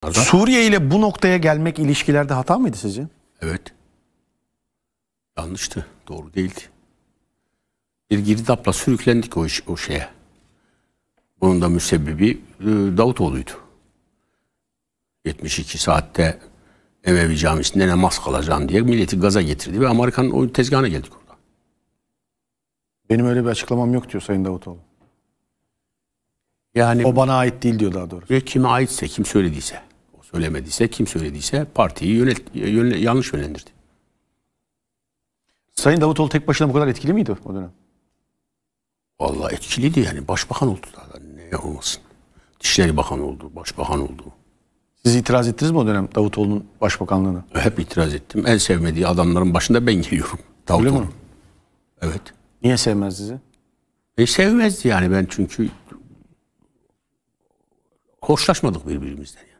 Pardon? Suriye ile bu noktaya gelmek ilişkilerde hata mıydı sizce? Evet. Yanlıştı. Doğru değildi. Bir girdapla sürüklendik o, iş, o şeye. Bunun da müsebbibi e, Davutoğlu'ydu. 72 saatte Emevi Camisi'nde namaz kalacağım diye milleti gaza getirdi ve Amerikanın o tezgahına geldik orada. Benim öyle bir açıklamam yok diyor Sayın Davutoğlu. Yani o bana ait değil diyor daha doğrusu. Ve kime aitse, kim söylediyse. Söylemediyse kim söylediyse partiyi yönelt yönle, yanlış yönlendirdi. Sayın Davutoğlu tek başına bu kadar etkili miydi o dönem? Valla etkiliydi yani. Başbakan oldu daha ne olmasın. Dişleri Bakanı oldu, Başbakan oldu. Siz itiraz ettiniz mi o dönem Davutoğlu'nun başbakanlığına? Hep itiraz ettim. En sevmediği adamların başında ben geliyorum. Davutoğlu. Öyle mi? Evet. Niye sevmez sizi? E sevmezdi yani ben çünkü hoşlaşmadık birbirimizden. Yani.